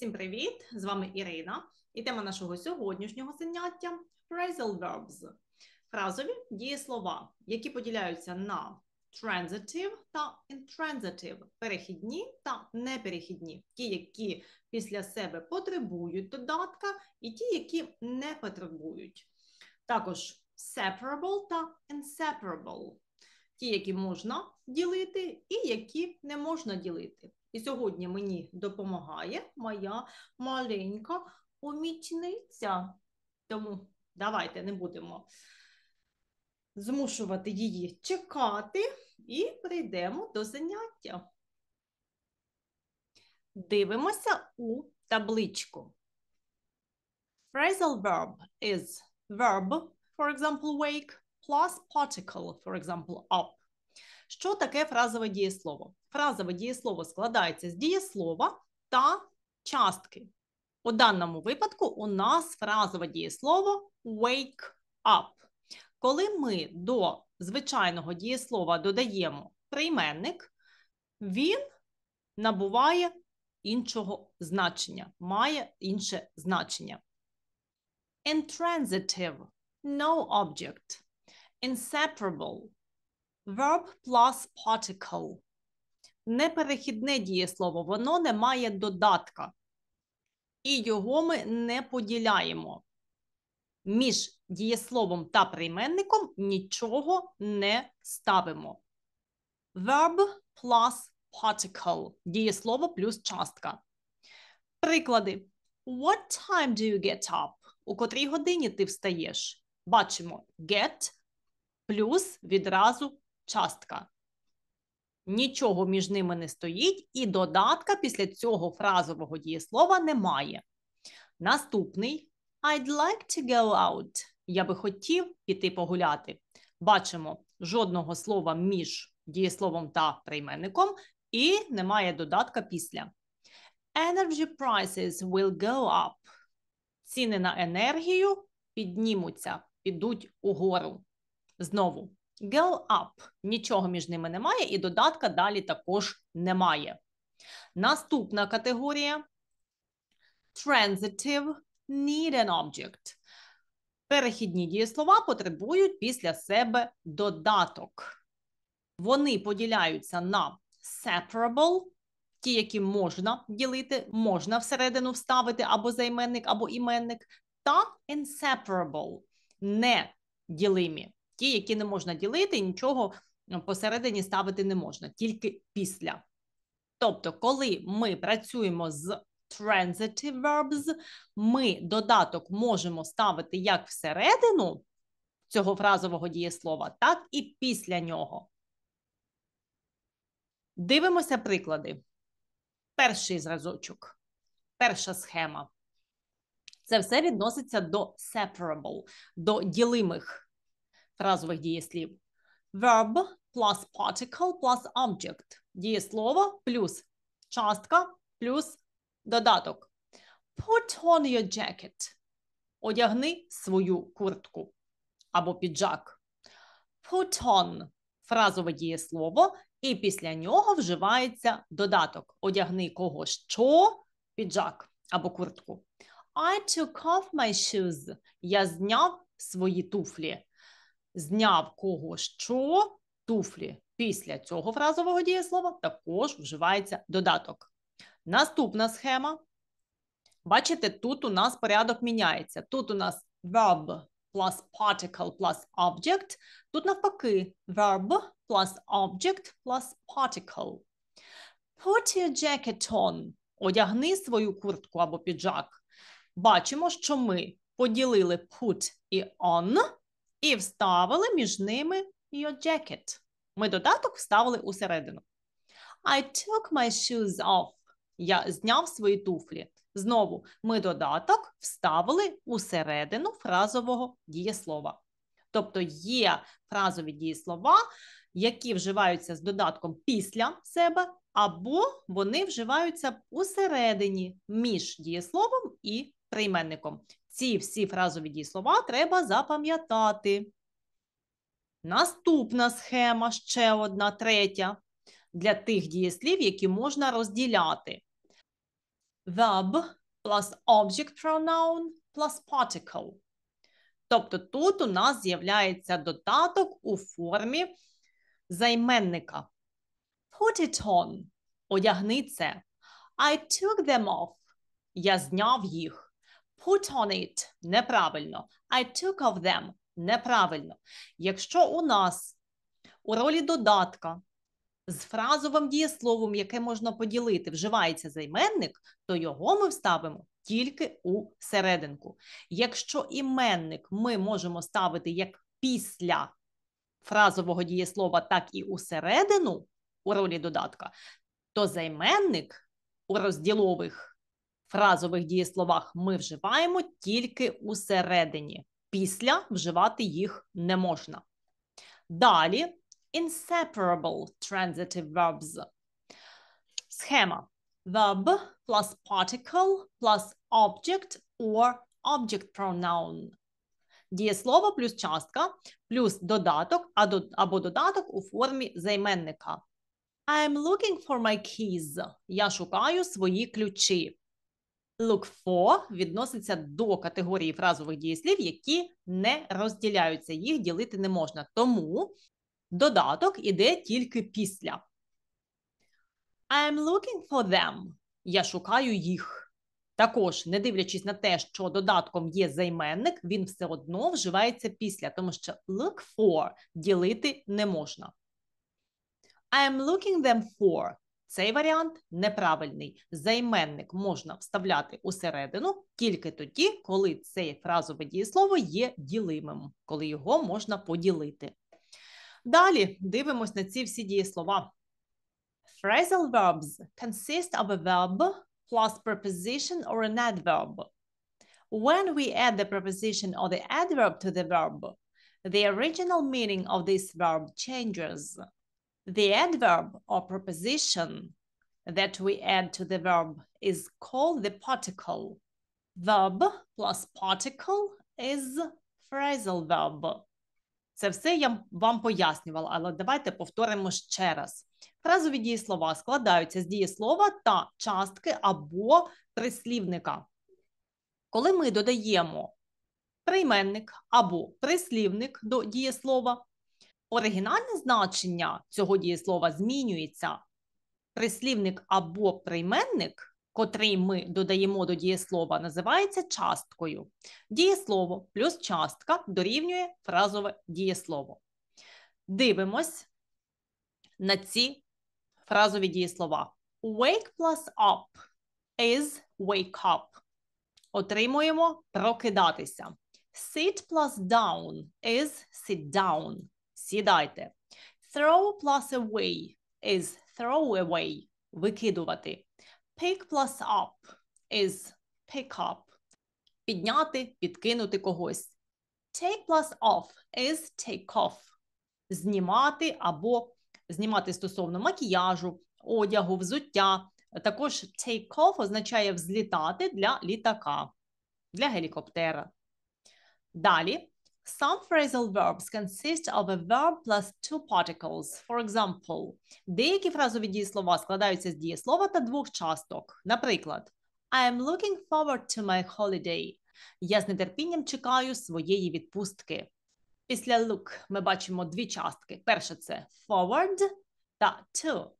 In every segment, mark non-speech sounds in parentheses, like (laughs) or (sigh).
Всім привіт! З вами Ірина і тема нашого сьогоднішнього заняття phrasal verbs фразові дієслова, які поділяються на transitive та intransitive, перехідні та неперехідні, ті, які після себе потребують додатка, і ті, які не потребують. Також separable та inseparable, ті, які можна ділити, і які не можна ділити. І сьогодні мені допомагає моя маленька помічниця. Тому давайте не будемо змушувати її чекати і прийдемо до заняття. Дивимося у табличку. Phrasal verb is verb, for example, wake, plus particle, for example, up. Що таке фразове дієслово? Фразове дієслово складається з дієслова та частки. У даному випадку у нас фразове дієслово wake up. Коли ми до звичайного дієслова додаємо прийменник, він набуває іншого значення, має інше значення. Intransitive no object. Inseparable verb plus particle не перехідне дієслово, воно не має додатка. І його ми не поділяємо. Між дієсловом та прийменником нічого не ставимо. Verb plus particle дієслово плюс частка. Приклади. What time do you get up? У котрій годині ти встаєш? Бачимо get плюс відразу частка нічого між ними не стоїть, і додатка після цього фразового дієслова немає. Наступний I'd like to go out. Я би хотів піти погуляти. Бачимо жодного слова між дієсловом та прийменником, і немає додатка після. Energy prices will go up. Ціни на енергію піднімуться, підуть угору. Знову girl up. Нічого між ними немає, і додатка далі також немає. Наступна категорія transitive need an object. Перехідні дієслова потребують після себе додаток. Вони поділяються на separable, ті, які можна ділити, можна всередину вставити або займенник, або іменник, та inseparable, неділимі ті, які не можна ділити, нічого посередині ставити не можна, тільки після. Тобто, коли ми працюємо з transitive verbs, ми додаток можемо ставити як всередину цього фразового дієслова, так і після нього. Дивимося приклади. Перший зразочок, перша схема. Це все відноситься до separable, до ділимих Разових дієслів. Verb plus particle plus object. Дієслово плюс частка плюс додаток. Put on your jacket. Одягни свою куртку або піджак. Put on фразове дієслово, і після нього вживається додаток. Одягни кого що піджак або куртку. I took off my shoes. Я зняв свої туфлі зняв кого що туфлі. Після цього фразового дієслова також вживається додаток. Наступна схема. Бачите, тут у нас порядок міняється. Тут у нас verb plus particle plus object. Тут навпаки, verb plus object plus particle. Put your jacket on. Одягни свою куртку або піджак. Бачимо, що ми поділили put і on і вставили між ними your jacket. Ми додаток вставили усередину. I took my shoes off. Я зняв свої туфлі. Знову ми додаток вставили усередину фразового дієслова. Тобто є фразові дієслова, які вживаються з додатком після себе, або вони вживаються усередині між дієсловом і прийменником. Ці всі фразові дієслова треба запам'ятати. Наступна схема ще одна третя для тих дієслів, які можна розділяти. Verb plus object pronoun plus particle. Тобто тут у нас з'являється додаток у формі займенника. Put it on. Одягни це. I took them off. Я зняв їх. Put on it неправильно. I took of them неправильно. Якщо у нас у ролі додатка з фразовим дієсловом, яке можна поділити, вживається займенник, то його ми вставимо тільки у серединку. Якщо іменник ми можемо ставити як після фразового дієслова, так і у середину у ролі додатка, то займенник у розділових фразових дієсловах ми вживаємо тільки усередині. Після вживати їх не можна. Далі inseparable transitive verbs. Схема verb plus particle plus object or object pronoun. Дієслово плюс частка плюс додаток або додаток у формі займенника. I am looking for my keys. Я шукаю свої ключі look for відноситься до категорії фразових дієслів, які не розділяються, їх ділити не можна. Тому додаток іде тільки після. I am looking for them. Я шукаю їх. Також, не дивлячись на те, що додатком є займенник, він все одно вживається після, тому що look for ділити не можна. I am looking them for. Цей варіант неправильний. Займенник можна вставляти усередину тільки тоді, коли це фразове дієслово є ділимим, коли його можна поділити. Далі дивимось на ці всі дієслова. Phrasal verbs consist of a verb plus preposition or an adverb. When we add the preposition or the adverb to the verb, the original meaning of this verb changes. The adverb or preposition that we add to the verb is called the particle. Verb plus particle is phrasal verb. Це все я вам пояснювала, але давайте повторимо ще раз. Фразові дієслова складаються з дієслова та частки або прислівника. Коли ми додаємо прийменник або прислівник до дієслова, оригінальне значення цього дієслова змінюється. Прислівник або прийменник, котрий ми додаємо до дієслова, називається часткою. Дієслово плюс частка дорівнює фразове дієслово. Дивимось на ці фразові дієслова. Wake plus up is wake up. Отримуємо прокидатися. Sit plus down is sit down сідайте. Throw plus away is throw away – викидувати. Pick plus up is pick up – підняти, підкинути когось. Take plus off is take off – знімати або знімати стосовно макіяжу, одягу, взуття. Також take off означає взлітати для літака, для гелікоптера. Далі Some phrasal verbs consist of a verb plus two particles. For example, деякі фразові дієслова складаються з дієслова та двох часток. Наприклад, I am looking forward to my holiday. Я з нетерпінням чекаю своєї відпустки. Після look ми бачимо дві частки. Перша це forward та to.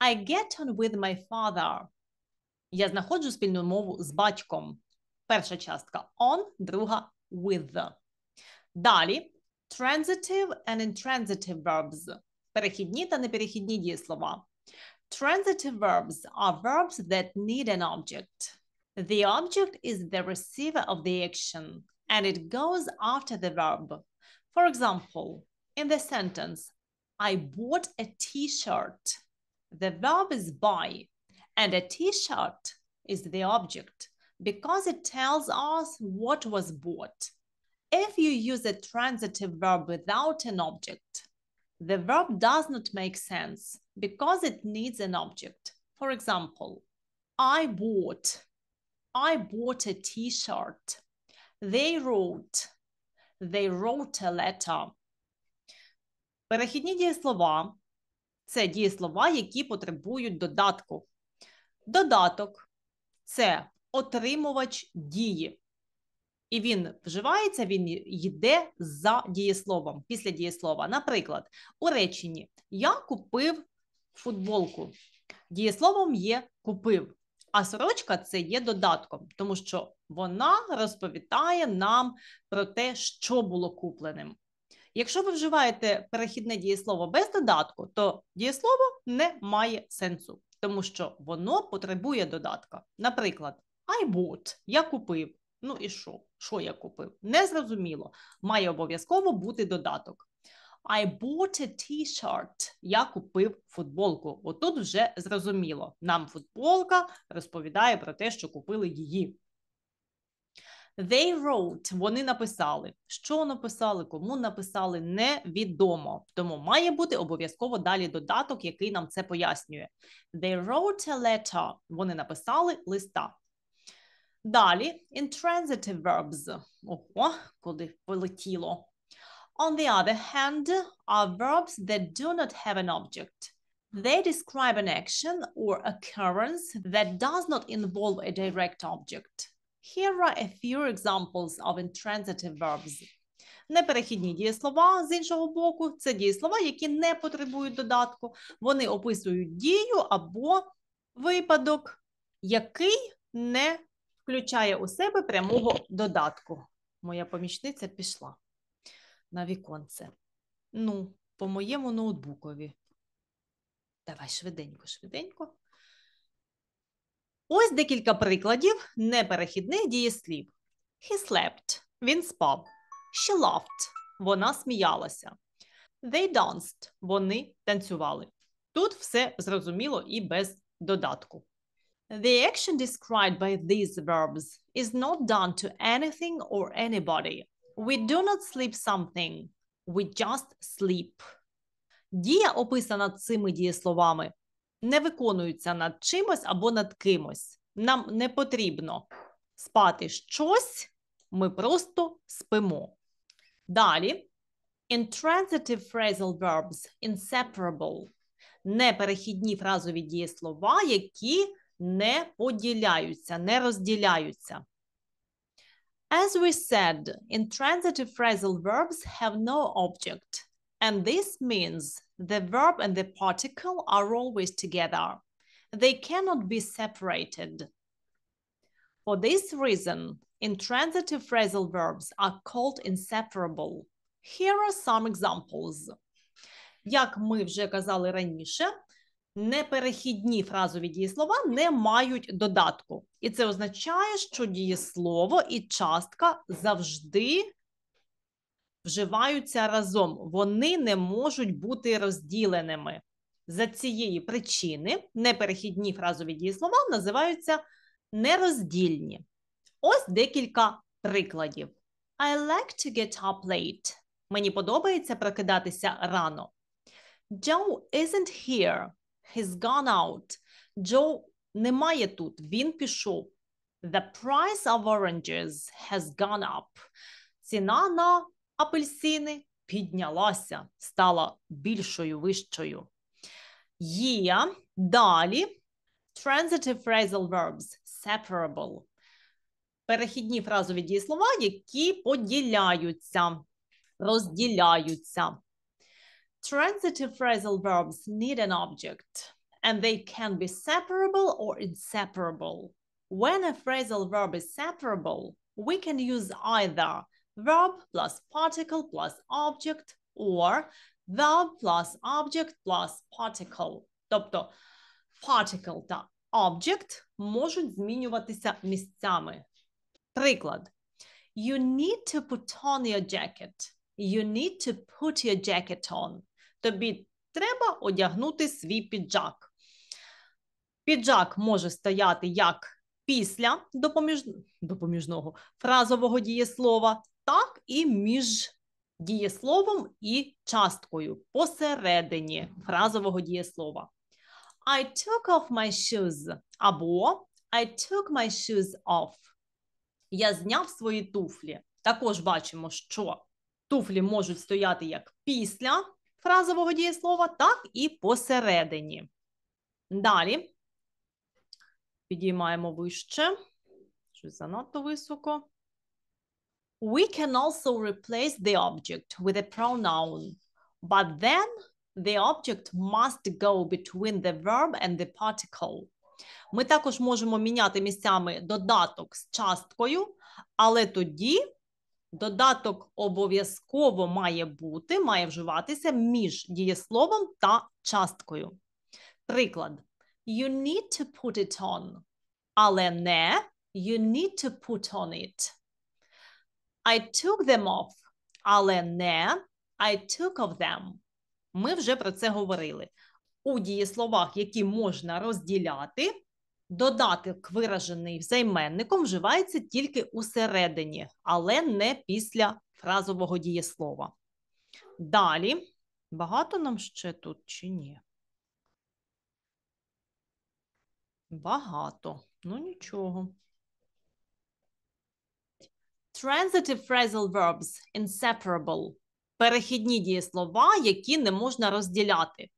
I get on with my father. Я знаходжу спільну мову з батьком. Перша частка on, друга with. Далі transitive and intransitive verbs – перехідні та неперехідні дієслова. Transitive verbs are verbs that need an object. The object is the receiver of the action and it goes after the verb. For example, in the sentence, I bought a t shirt, the verb is buy, and a t shirt is the object because it tells us what was bought. If you use a transitive verb without an object, the verb does not make sense because it needs an object. For example, I bought. I bought a t shirt. They wrote. They wrote a letter. Перехідні дієслова це дієслова, які потребують додатку. Додаток це отримувач дії і він вживається, він йде за дієсловом, після дієслова. Наприклад, у реченні я купив футболку. Дієсловом є купив, а сорочка це є додатком, тому що вона розповідає нам про те, що було купленим. Якщо ви вживаєте перехідне дієслово без додатку, то дієслово не має сенсу, тому що воно потребує додатка. Наприклад, I bought, я купив, ну і що? що я купив. Незрозуміло. Має обов'язково бути додаток. I bought a t-shirt. Я купив футболку. Отут вже зрозуміло. Нам футболка розповідає про те, що купили її. They wrote, вони написали. Що написали, кому написали, невідомо. Тому має бути обов'язково далі додаток, який нам це пояснює. They wrote a letter. Вони написали листа. Далі intransitive verbs. Ого, куди полетіло. On the other hand, are verbs that do not have an object. They describe an action or occurrence that does not involve a direct object. Here are a few examples of intransitive verbs. Неперехідні дієслова з іншого боку, це дієслова, які не потребують додатку. Вони описують дію або випадок, який не включає у себе прямого додатку. Моя помічниця пішла на віконце. Ну, по моєму ноутбукові. Давай швиденько, швиденько. Ось декілька прикладів неперехідних дієслів. He slept. Він спав. She laughed. Вона сміялася. They danced. Вони танцювали. Тут все зрозуміло і без додатку. The action described by these verbs is not done to anything or anybody. We do not sleep something. We just sleep. Дія, описана цими дієсловами, не виконується над чимось або над кимось. Нам не потрібно спати щось, ми просто спимо. Далі intransitive phrasal verbs inseparable. Неперехідні фразові дієслова, які не поділяються, не розділяються. As we said, intransitive phrasal verbs have no object, and this means the verb and the particle are always together. They cannot be separated. For this reason, intransitive phrasal verbs are called inseparable. Here are some examples. Як ми вже казали раніше, неперехідні фразові дієслова не мають додатку. І це означає, що дієслово і частка завжди вживаються разом. Вони не можуть бути розділеними. За цієї причини неперехідні фразові дієслова називаються нероздільні. Ось декілька прикладів. I like to get up late. Мені подобається прокидатися рано. Joe isn't here. He's gone out. Джо немає тут. Він пішов. The price of oranges has gone up. Ціна на апельсини піднялася, стала більшою вищою. Є далі transitive phrasal verbs separable. Перехідні фразові дієслова, які поділяються, розділяються. Transitive phrasal verbs need an object, and they can be separable or inseparable. When a phrasal verb is separable, we can use either verb plus particle plus object or verb plus object plus particle. Тобто particle та object можуть змінюватися місцями. Приклад. You need to put on your jacket. You need to put your jacket on. тобі треба одягнути свій піджак. Піджак може стояти як після допоміж... допоміжного фразового дієслова, так і між дієсловом і часткою посередині фразового дієслова. I took off my shoes або I took my shoes off. Я зняв свої туфлі. Також бачимо, що туфлі можуть стояти як після фразового дієслова, так і посередині. Далі підіймаємо вище, щось занадто високо. We can also replace the object with a pronoun, but then the object must go between the verb and the particle. Ми також можемо міняти місцями додаток з часткою, але тоді Додаток обов'язково має бути, має вживатися між дієсловом та часткою. Приклад, you need to put it on, але не you need to put on it. I took them off, але не I took of them. Ми вже про це говорили. У дієсловах, які можна розділяти, Додаток, виражений займенником, вживається тільки усередині, але не після фразового дієслова. Далі, багато нам ще тут чи ні? Багато, ну нічого. Transitive phrasal verbs inseparable. Перехідні дієслова, які не можна розділяти.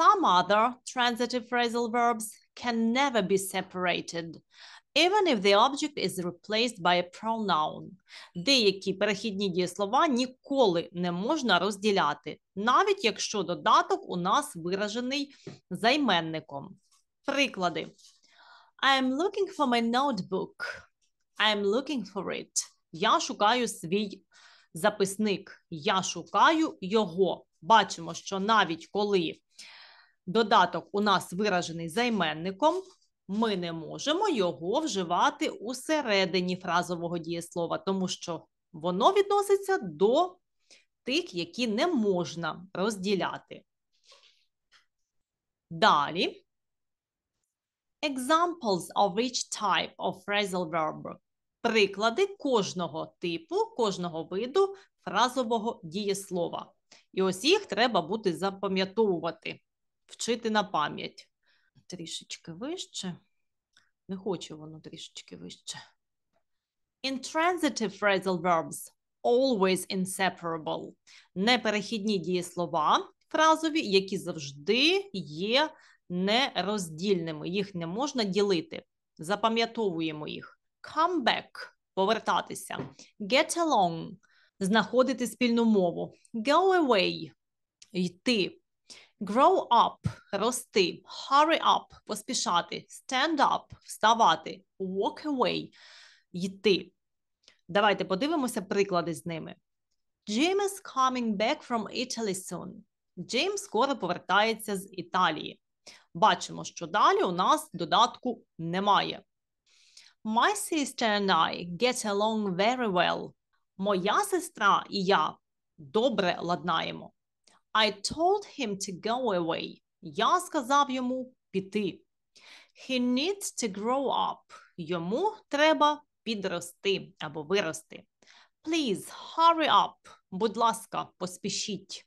Some other transitive phrasal verbs can never be separated, even if the object is replaced by a pronoun. Деякі перехідні дієслова ніколи не можна розділяти, навіть якщо додаток у нас виражений займенником. Приклади. I am looking for my notebook. I am looking for it. Я шукаю свій записник. Я шукаю його. Бачимо, що навіть коли додаток у нас виражений займенником, ми не можемо його вживати у середині фразового дієслова, тому що воно відноситься до тих, які не можна розділяти. Далі. Examples of each type of phrasal verb. Приклади кожного типу, кожного виду фразового дієслова. І ось їх треба буде запам'ятовувати вчити на пам'ять. Трішечки вище. Не хочу воно трішечки вище. Intransitive phrasal verbs always inseparable. Неперехідні дієслова фразові, які завжди є нероздільними. Їх не можна ділити. Запам'ятовуємо їх. Come back – повертатися. Get along знаходити спільну мову. Go away – йти. Grow up – рости. Hurry up – поспішати. Stand up – вставати. Walk away – йти. Давайте подивимося приклади з ними. Jim is coming back from Italy soon. Джим скоро повертається з Італії. Бачимо, що далі у нас додатку немає. My sister and I get along very well. Моя сестра і я добре ладнаємо. I told him to go away. Я сказав йому піти. He needs to grow up. Йому треба підрости або вирости. Please hurry up. Будь ласка, поспішіть.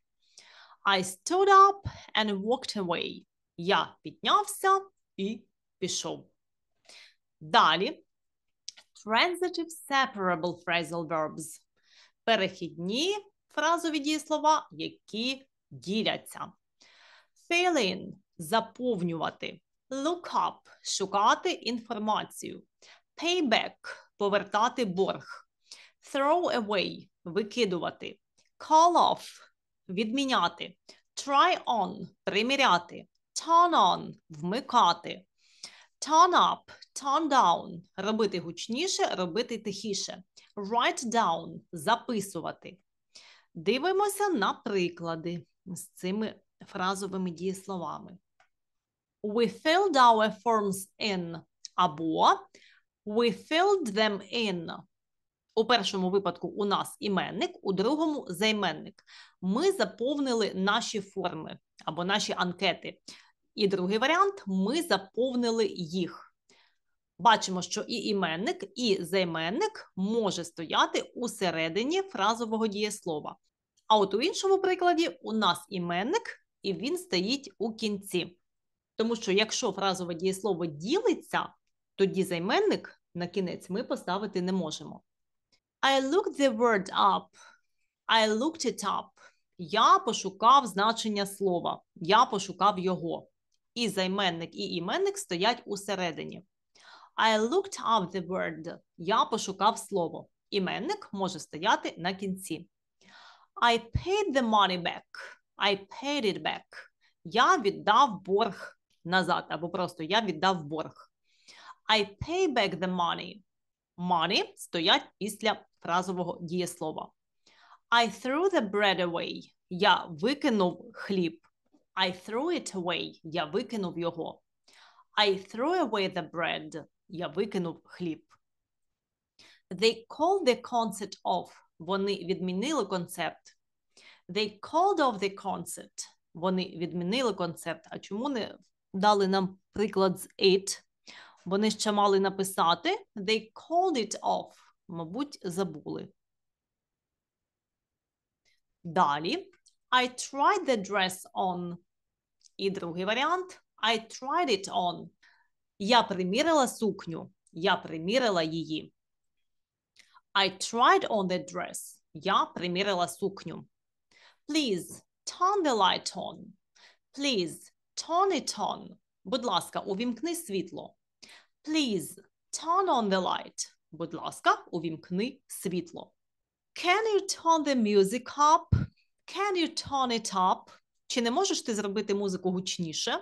I stood up and walked away. Я піднявся і пішов. Далі. Transitive separable phrasal verbs. Перехідні фразові дієслова, які діляться. Fill in – заповнювати. Look up – шукати інформацію. Payback – повертати борг. Throw away – викидувати. Call off – відміняти. Try on – приміряти. Turn on – вмикати. Turn up, turn down – робити гучніше, робити тихіше. Write down – записувати. Дивимося на приклади з цими фразовими дієсловами. We filled our forms in або we filled them in. У першому випадку у нас іменник, у другому займенник. Ми заповнили наші форми або наші анкети. І другий варіант ми заповнили їх. Бачимо, що і іменник, і займенник може стояти у середині фразового дієслова. А от у іншому прикладі у нас іменник, і він стоїть у кінці. Тому що якщо фразове дієслово ділиться, тоді займенник на кінець ми поставити не можемо. I looked the word up. I looked it up. Я пошукав значення слова. Я пошукав його. І займенник, і іменник стоять усередині. I looked up the word. Я пошукав слово. Іменник може стояти на кінці. I paid the money back. I paid it back. Я віддав борг назад, або просто я віддав борг. I pay back the money. Money стоять після фразового дієслова. I threw the bread away. Я викинув хліб. I threw it away. Я викинув його. I threw away the bread. Я викинув хліб. They called the concert off. Вони відмінили концепт. They called off the concept. Вони відмінили концепт. А чому не дали нам приклад з it? Вони ще мали написати They called it off. Мабуть, забули. Далі. I tried the dress on. І другий варіант I tried it on. Я примірила сукню. Я примірила її. I tried on the dress. Я примірила сукню. Please, turn the light on. Please, turn it on. Будь ласка, увімкни світло. Please, turn on the light. Будь ласка, увімкни світло. Can you turn the music up? Can you turn it up? Чи не можеш ти зробити музику гучніше?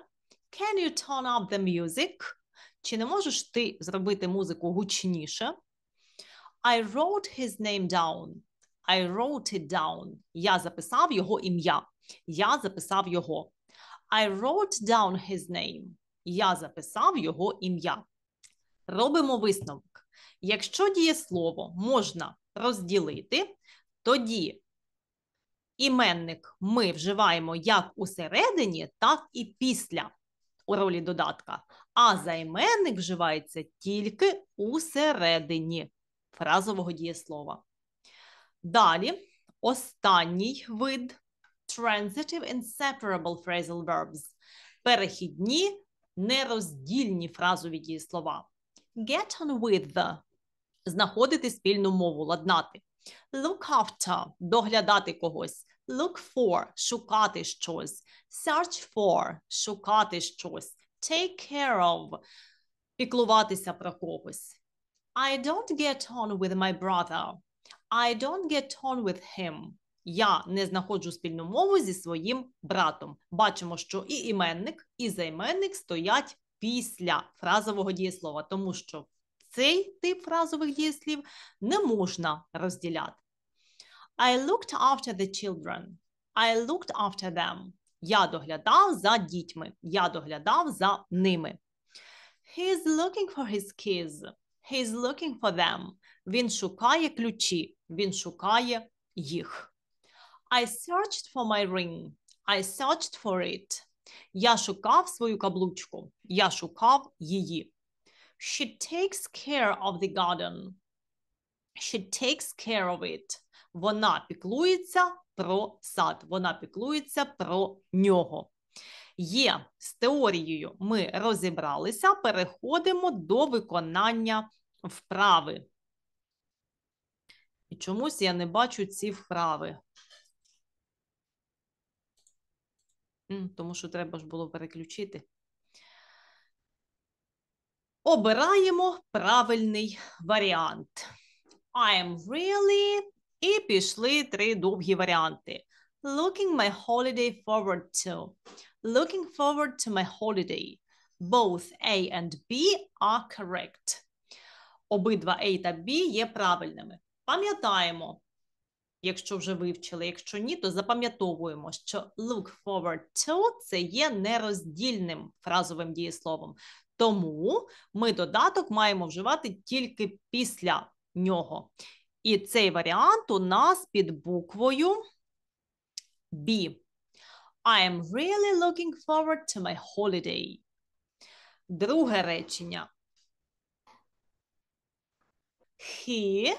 Can you turn up the music? Чи не можеш ти зробити музику гучніше? I wrote his name down. I wrote it down. Я записав його ім'я. Я записав його. I wrote down his name. Я записав його ім'я. Робимо висновок. Якщо дієслово можна розділити, тоді іменник ми вживаємо як усередині, так і після у ролі додатка. А займенник вживається тільки усередині фразового дієслова. Далі останній вид transitive inseparable phrasal verbs. Перехідні нероздільні фразові дієслова. Get on with the – знаходити спільну мову, ладнати. Look after доглядати когось. Look for шукати щось. Search for шукати щось. Take care of піклуватися про когось. I don't get on with my brother. I don't get on with him. Я не знаходжу спільну мову зі своїм братом. Бачимо, що і іменник, і займенник стоять після фразового дієслова, тому що цей тип фразових дієслів не можна розділяти. I looked after the children. I looked after them. Я доглядав за дітьми. Я доглядав за ними. He is looking for his kids. He's looking for them. Він шукає ключі. Він шукає їх. I searched for my ring. I searched for it. Я шукав свою каблучку. Я шукав її. She takes care of the garden. She takes care of it. Вона піклується про сад. Вона піклується про нього. Є з теорією ми розібралися, переходимо до виконання вправи. І чомусь я не бачу ці вправи. Тому що треба ж було переключити. Обираємо правильний варіант. I am really. І пішли три довгі варіанти. Looking my holiday forward to. Looking forward to my holiday. Both A and B are correct обидва A та B є правильними. Пам'ятаємо, якщо вже вивчили, якщо ні, то запам'ятовуємо, що look forward to це є нероздільним фразовим дієсловом. Тому ми додаток маємо вживати тільки після нього. І цей варіант у нас під буквою B. I am really looking forward to my holiday. Друге речення he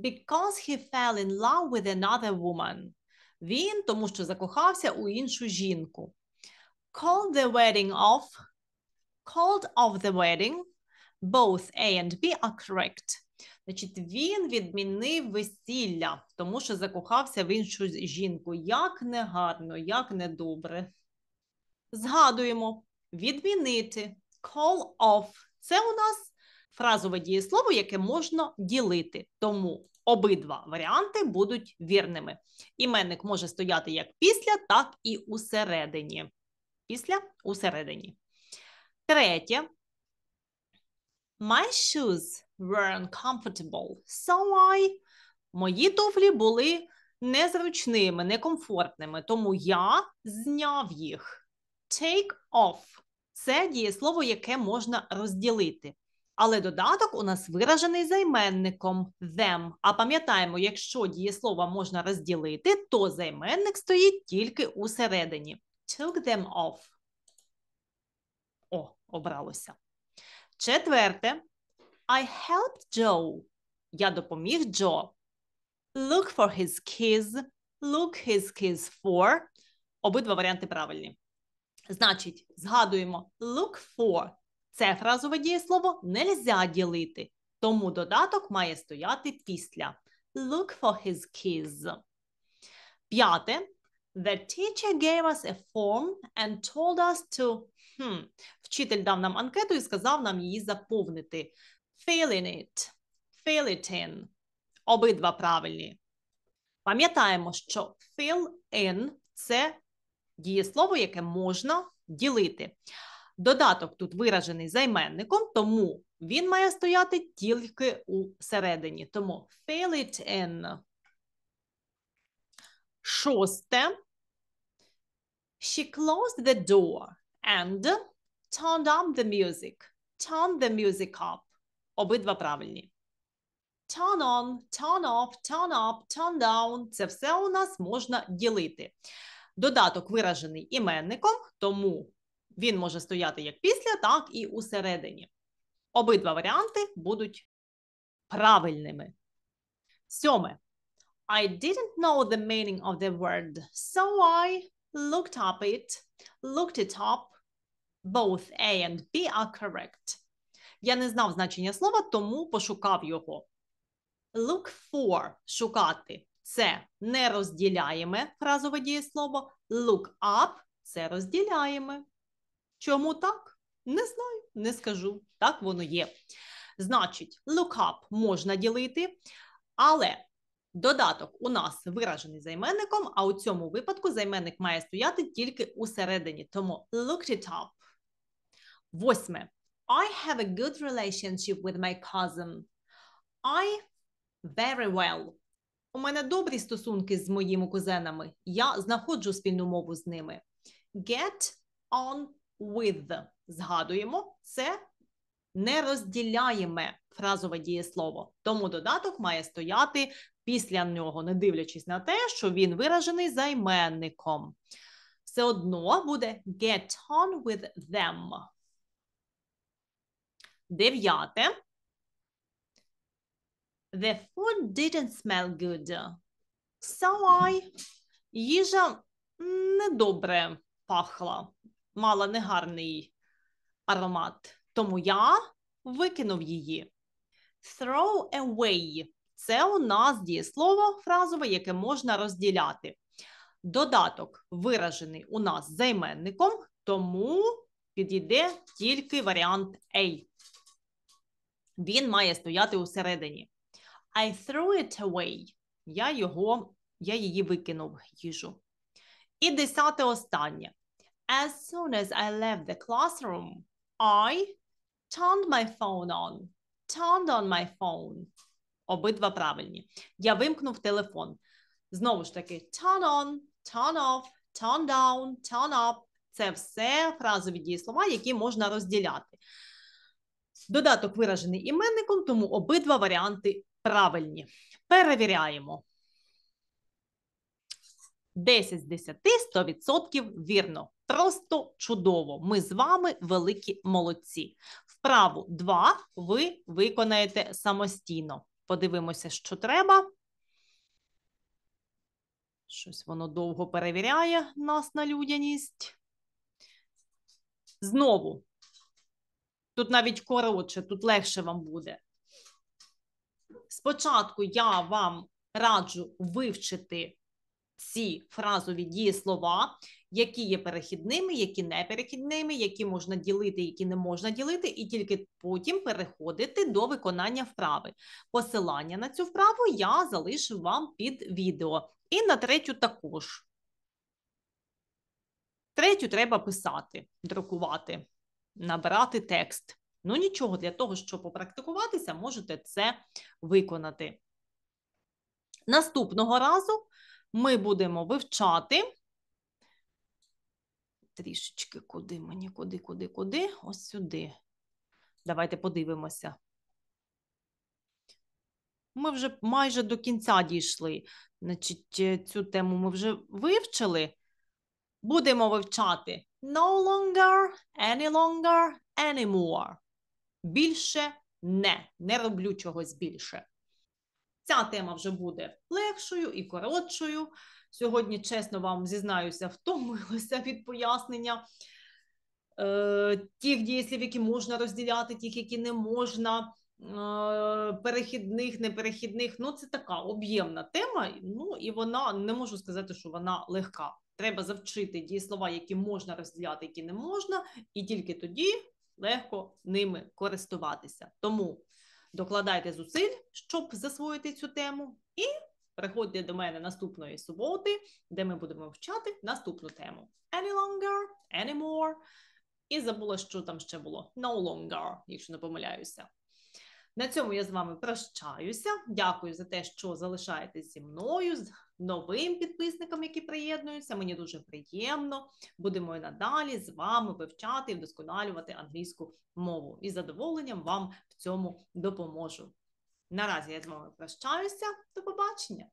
because he fell in love with another woman. Він, тому що закохався у іншу жінку. Called the wedding off. Called off the wedding. Both A and B are correct. Значить, він відмінив весілля, тому що закохався в іншу жінку. Як негарно, як не добре. Згадуємо відмінити. Call off. Це у нас фразове дієслово, яке можна ділити. Тому обидва варіанти будуть вірними. Іменник може стояти як після, так і усередині. Після усередині. Третє. My shoes were uncomfortable, so I. Мої туфлі були незручними, некомфортними, тому я зняв їх. Take off це дієслово, яке можна розділити. Але додаток у нас виражений займенником them. А пам'ятаємо, якщо дієслова можна розділити, то займенник стоїть тільки у середині. Took them off. О, обралося. Четверте. I helped Joe. Я допоміг Джо. Look for his kids. Look his kids for. Обидва варіанти правильні. Значить, згадуємо look for це фразове дієслово нельзя ділити, тому додаток має стояти після Look for his keys. П'яте. The teacher gave us a form and told us to. Хм. Вчитель дав нам анкету і сказав нам її заповнити. Fill in it. Fill it in. Обидва правильні. Пам'ятаємо, що fill in це дієслово, яке можна ділити. Додаток тут виражений займенником, тому він має стояти тільки у середині. Тому fill it in. Шосте. She closed the door and turned up the music. Turn the music up. Обидва правильні. Turn on, turn off, turn up, turn down. Це все у нас можна ділити. Додаток виражений іменником, тому він може стояти як після, так і усередині. Обидва варіанти будуть правильними. Сьоме. I didn't know the meaning of the word, so I looked up it, looked it up. Both A and B are correct. Я не знав значення слова, тому пошукав його. Look for шукати це не нерозділяєме фразове дієслово. Look up це розділяємо. Чому так? Не знаю, не скажу. Так воно є. Значить, look up можна ділити, але додаток у нас виражений займенником, а у цьому випадку займенник має стояти тільки усередині. Тому looked it up. Восьме. I have a good relationship with my cousin. I very well. У мене добрі стосунки з моїми кузенами. Я знаходжу спільну мову з ними. Get on with згадуємо, це не розділяємо фразове дієслово. Тому додаток має стояти після нього, не дивлячись на те, що він виражений займенником. Все одно буде get on with them. Дев'яте. The food didn't smell good. So I. Їжа недобре пахла мала негарний аромат, тому я викинув її. Throw away це у нас дієслово фразове, яке можна розділяти. Додаток виражений у нас займенником, тому підійде тільки варіант A. Він має стояти усередині. I threw it away. Я його, я її викинув їжу. І десяте останнє. As soon as I left the classroom, I turned my phone on. Turned on my phone. Обидва правильні. Я вимкнув телефон. Знову ж таки, turn on, turn off, turn down, turn up. Це все фразові дієслова, які можна розділяти. Додаток виражений іменником, тому обидва варіанти правильні. Перевіряємо. 10 з 10 100% вірно. Просто чудово! Ми з вами великі молодці. Вправу 2 ви виконаєте самостійно. Подивимося, що треба. Щось воно довго перевіряє нас на людяність. Знову, тут навіть коротше, тут легше вам буде. Спочатку я вам раджу вивчити ці фразові дії слова які є перехідними, які не перехідними, які можна ділити, які не можна ділити, і тільки потім переходити до виконання вправи. Посилання на цю вправу я залишу вам під відео. І на третю також. Третю треба писати, друкувати, набирати текст. Ну, нічого, для того, щоб попрактикуватися, можете це виконати. Наступного разу ми будемо вивчати трішечки куди мені, куди, куди, куди? Ось сюди. Давайте подивимося. Ми вже майже до кінця дійшли. Значить, е, цю тему ми вже вивчили. Будемо вивчати no longer, any longer, anymore. Більше не. Не роблю чогось більше. Ця тема вже буде легшою і коротшою. Сьогодні, чесно вам зізнаюся, втомилася (laughs) від пояснення е, тих дієслів, які можна розділяти, тих, які не можна, е, перехідних, неперехідних. Ну, це така об'ємна тема, ну і вона не можу сказати, що вона легка. Треба завчити дієслова, які можна розділяти, які не можна, і тільки тоді легко ними користуватися. Тому докладайте зусиль, щоб засвоїти цю тему, і приходьте до мене наступної суботи, де ми будемо вчати наступну тему. Any longer, any І забула, що там ще було. No longer, якщо не помиляюся. На цьому я з вами прощаюся. Дякую за те, що залишаєтесь зі мною новим підписникам, які приєднуються. Мені дуже приємно. Будемо і надалі з вами вивчати і вдосконалювати англійську мову. І задоволенням вам в цьому допоможу. Наразі я з вами прощаюся. До побачення!